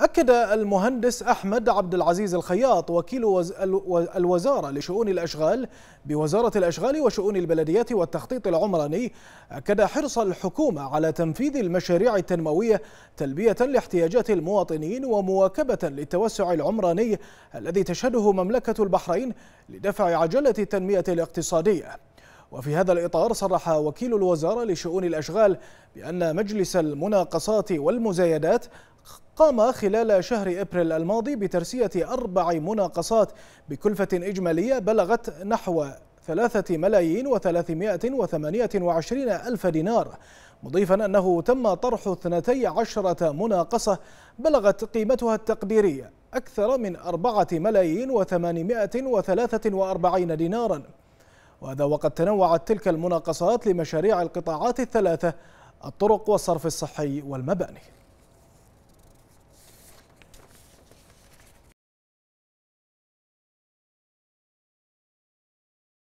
أكد المهندس أحمد عبد العزيز الخياط وكيل الوزارة لشؤون الأشغال بوزارة الأشغال وشؤون البلديات والتخطيط العمراني أكد حرص الحكومة على تنفيذ المشاريع التنموية تلبية لاحتياجات المواطنين ومواكبة للتوسع العمراني الذي تشهده مملكة البحرين لدفع عجلة التنمية الاقتصادية وفي هذا الإطار صرح وكيل الوزارة لشؤون الأشغال بأن مجلس المناقصات والمزايدات قام خلال شهر ابريل الماضي بترسية أربع مناقصات بكلفة إجمالية بلغت نحو ثلاثة ملايين وثلاثمائة وثمانية وعشرين ألف دينار مضيفا أنه تم طرح اثنتي عشرة مناقصة بلغت قيمتها التقديرية أكثر من أربعة ملايين وثمانمائة وثلاثة وأربعين دينارا وهذا وقد تنوعت تلك المناقصات لمشاريع القطاعات الثلاثة الطرق والصرف الصحي والمباني